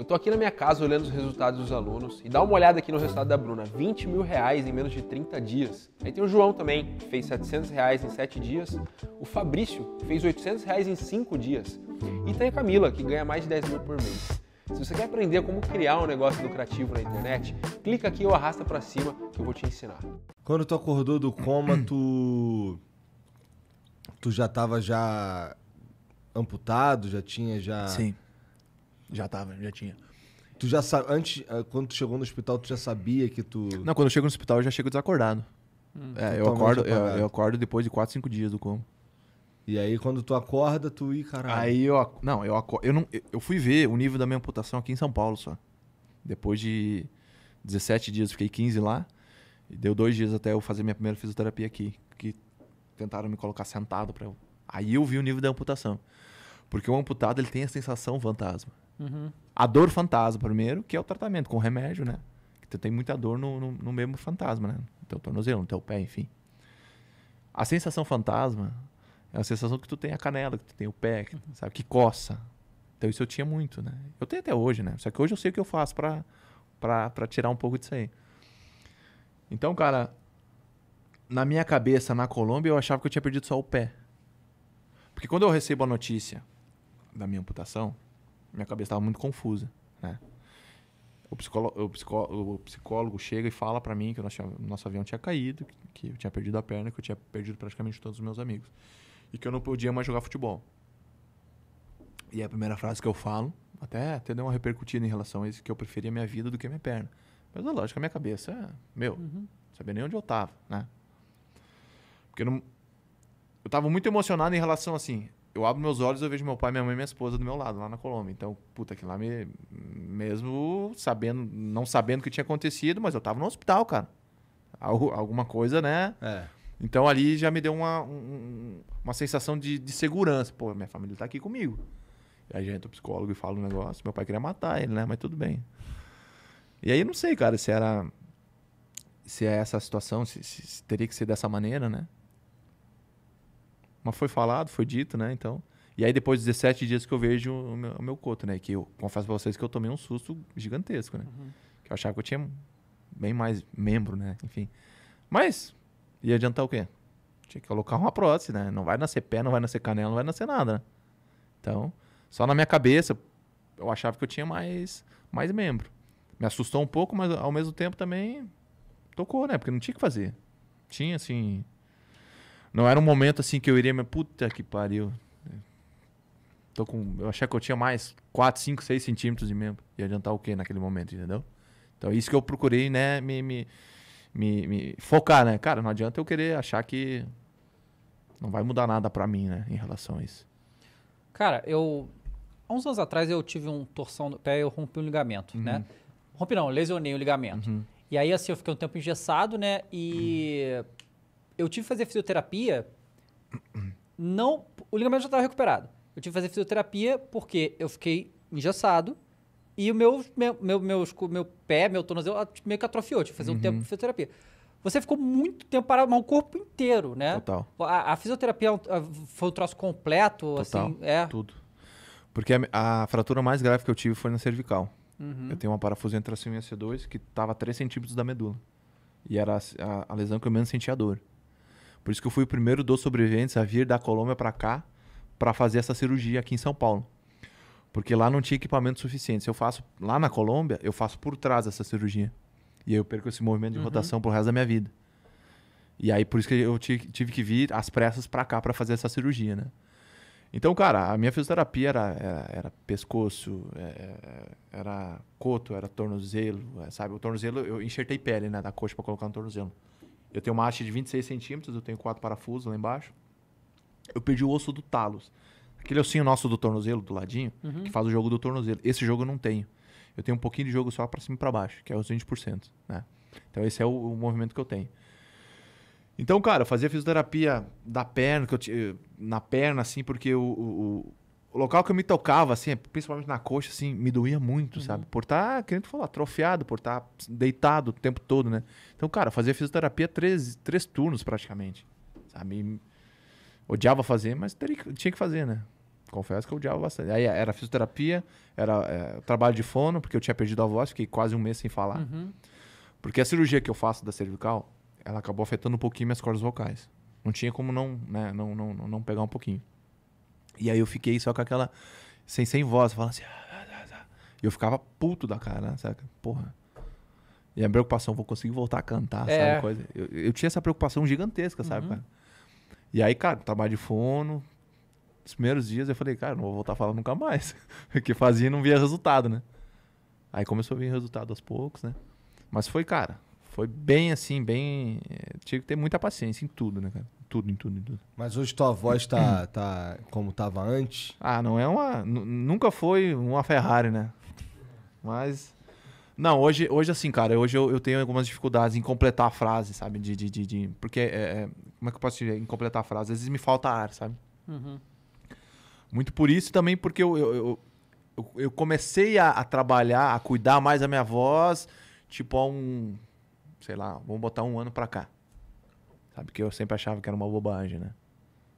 Eu estou aqui na minha casa olhando os resultados dos alunos e dá uma olhada aqui no resultado da Bruna, 20 mil reais em menos de 30 dias. Aí tem o João também, que fez 700 reais em 7 dias. O Fabrício, que fez 800 reais em 5 dias. E tem a Camila, que ganha mais de 10 mil por mês. Se você quer aprender como criar um negócio lucrativo na internet, clica aqui ou arrasta para cima que eu vou te ensinar. Quando tu acordou do coma, tu tu já tava já amputado, já tinha já Sim. Já tava, já tinha. Tu já sabe, antes, eh, quando tu chegou no hospital, tu já sabia que tu. Não, quando eu chego no hospital, eu já chego desacordado. Hum, é, eu acordo, eu, eu, acordo depois de 4, 5 dias do coma. E aí, quando tu acorda, tu e caralho. Aí eu. Não, eu acordo. Eu, não, eu fui ver o nível da minha amputação aqui em São Paulo só. Depois de 17 dias, fiquei 15 lá. E deu dois dias até eu fazer minha primeira fisioterapia aqui. Que tentaram me colocar sentado para eu. Aí eu vi o nível da amputação. Porque o amputado ele tem a sensação fantasma. Uhum. A dor fantasma primeiro, que é o tratamento com remédio, né? Que tu tem muita dor no, no, no mesmo fantasma, né? No teu tornozelo, no teu pé, enfim. A sensação fantasma é a sensação que tu tem a canela, que tu tem o pé, que, uhum. sabe? Que coça. Então isso eu tinha muito, né? Eu tenho até hoje, né? Só que hoje eu sei o que eu faço pra, pra, pra tirar um pouco disso aí. Então, cara, na minha cabeça, na Colômbia, eu achava que eu tinha perdido só o pé. Porque quando eu recebo a notícia da minha amputação, minha cabeça estava muito confusa, né? O psicólogo, o, psicólogo, o psicólogo chega e fala para mim que o nosso, nosso avião tinha caído, que eu tinha perdido a perna, que eu tinha perdido praticamente todos os meus amigos. E que eu não podia mais jogar futebol. E é a primeira frase que eu falo, até, até deu uma repercutida em relação a isso, que eu preferia minha vida do que minha perna. Mas é lógico, a minha cabeça, é meu, uhum. não sabia nem onde eu tava, né? Porque eu não, eu tava muito emocionado em relação assim, eu abro meus olhos, eu vejo meu pai, minha mãe e minha esposa do meu lado, lá na Colômbia. Então, puta, que lá me, mesmo sabendo, não sabendo o que tinha acontecido, mas eu tava no hospital, cara. alguma coisa, né? É. Então ali já me deu uma, um, uma sensação de, de, segurança. Pô, minha família tá aqui comigo. E aí já entra o psicólogo e fala um negócio. Meu pai queria matar ele, né? Mas tudo bem. E aí não sei, cara, se era. Se é essa situação, se, se, se teria que ser dessa maneira, né? Mas foi falado, foi dito, né? Então. E aí depois de 17 dias que eu vejo o meu, o meu coto, né? Que eu confesso pra vocês que eu tomei um susto gigantesco, né? Uhum. Que eu achava que eu tinha bem mais membro, né? Enfim. Mas ia adiantar o quê? Tinha que colocar uma prótese, né? Não vai nascer pé, não vai nascer canela, não vai nascer nada, né? Então, só na minha cabeça, eu achava que eu tinha mais, mais membro. Me assustou um pouco, mas ao mesmo tempo também tocou, né? Porque não tinha que fazer. Tinha, assim, não era um momento assim que eu iria, mas puta que pariu. Tô com, eu achei que eu tinha mais 4, 5, 6 centímetros de membro. E adiantar o quê naquele momento, entendeu? Então, é isso que eu procurei, né, me, me, me, me focar, né? Cara, não adianta eu querer achar que não vai mudar nada para mim, né, em relação a isso. Cara, eu. Há uns anos atrás eu tive um torção no pé eu rompi um ligamento, né? uhum. né? Rompi não, lesionei o ligamento. Uhum. E aí, assim, eu fiquei um tempo engessado, né? E. Uhum eu tive que fazer fisioterapia, não, o ligamento já estava recuperado. Eu tive que fazer fisioterapia porque eu fiquei engessado e o meu, meu, meu, meu, meu pé, meu tornozelo meio que atrofiou. tive que fazer uhum. um tempo uhum. de fisioterapia. Você ficou muito tempo parado, mas o corpo inteiro, né? Total. A, a fisioterapia é foi um troço completo, Total. assim, é. Tudo. Porque a, a, fratura mais grave que eu tive foi na cervical. Uhum. Eu tenho uma entre a C2 que estava a 3 centímetros da medula. E era a, a, lesão que eu menos sentia dor. Por isso que eu fui o primeiro dos sobreviventes a vir da Colômbia para cá para fazer essa cirurgia aqui em São Paulo. Porque lá não tinha equipamento suficiente. Se eu faço lá na Colômbia, eu faço por trás essa cirurgia. E aí eu perco esse movimento de uhum. rotação pro resto da minha vida. E aí por isso que eu tive que vir às pressas para cá para fazer essa cirurgia, né? Então, cara, a minha fisioterapia era, era, é, era pescoço, é, é, era, coto, era tornozelo, sabe? O tornozelo, eu enxertei pele, né, da coxa para colocar no tornozelo. Eu tenho uma haste de 26 centímetros, eu tenho quatro parafusos lá embaixo. Eu perdi o osso do talos. Aquele ossinho nosso do tornozelo, do ladinho, uhum. que faz o jogo do tornozelo. Esse jogo eu não tenho. Eu tenho um pouquinho de jogo só para cima e pra baixo, que é os 20%, né? Então esse é o, o movimento que eu tenho. Então, cara, eu fazia fisioterapia da perna, que eu, na perna, assim, porque o, o, o local que eu me tocava, assim, é principalmente na coxa, assim, me doía muito, uhum. sabe? Por estar, tá, querendo falar, atrofiado, por estar tá deitado o tempo todo, né? Então, cara, fazia fisioterapia três, três turnos praticamente, sabe? E odiava fazer, mas teria, tinha que fazer, né? Confesso que eu odiava bastante. Aí era fisioterapia, era é, trabalho de fono, porque eu tinha perdido a voz, fiquei quase um mês sem falar. Uhum. Porque a cirurgia que eu faço da cervical, ela acabou afetando um pouquinho minhas cordas vocais. Não tinha como não, né, não, não, não pegar um pouquinho. E aí eu fiquei só com aquela. Sem, sem voz, falando assim. Ah, ah, ah, e eu ficava puto da cara, saca? Porra. E a preocupação, vou conseguir voltar a cantar, é. sabe? Coisa. Eu, eu, tinha essa preocupação gigantesca, sabe, uhum. cara? E aí, cara, trabalho de fono. Os primeiros dias eu falei, cara, não vou voltar a falar nunca mais. Porque fazia e não via resultado, né? Aí começou a vir resultado aos poucos, né? Mas foi, cara, foi bem assim, bem. Eh, tinha que ter muita paciência em tudo, né, cara? tudo, em tudo, em tudo. Mas hoje tua voz tá, tá como tava antes? Ah, não é uma. Nunca foi uma Ferrari, né? Mas. Não, hoje, hoje assim, cara, hoje eu, eu tenho algumas dificuldades em completar a frase, sabe? De, de, de, de porque, é, é como é que eu posso dizer? Em completar a frase. Às vezes me falta ar, sabe? Uhum. Muito por isso e também porque eu, eu, eu, eu comecei a, a, trabalhar, a cuidar mais da minha voz, tipo há um, sei lá, vamos botar um ano pra cá. Sabe? Que eu sempre achava que era uma bobagem, né?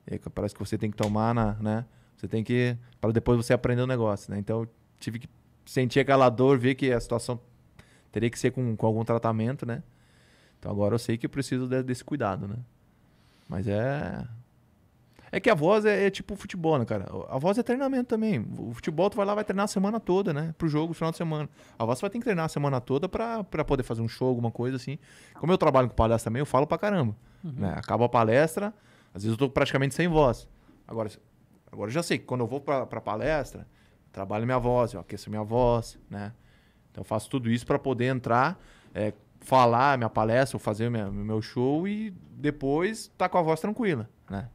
E parece que você tem que tomar na, né? Você tem que. para depois você aprender o um negócio, né? Então eu tive que sentir aquela dor, ver que a situação teria que ser com, com algum tratamento, né? Então agora eu sei que eu preciso de, desse cuidado, né? Mas é. É que a voz é, é tipo futebol, né, cara? A voz é treinamento também. O futebol, tu vai lá, vai treinar a semana toda, né? Pro jogo, final de semana. A voz vai ter que treinar a semana toda pra, pra poder fazer um show, alguma coisa assim. Como eu trabalho com palhaço também, eu falo pra caramba. Uhum. Né? Acaba a palestra, às vezes eu estou praticamente sem voz. Agora, agora eu já sei que quando eu vou para a palestra, trabalho minha voz, eu aqueço minha voz, né? Então eu faço tudo isso para poder entrar, é, falar minha palestra, ou fazer minha, meu show e depois estar tá com a voz tranquila, né?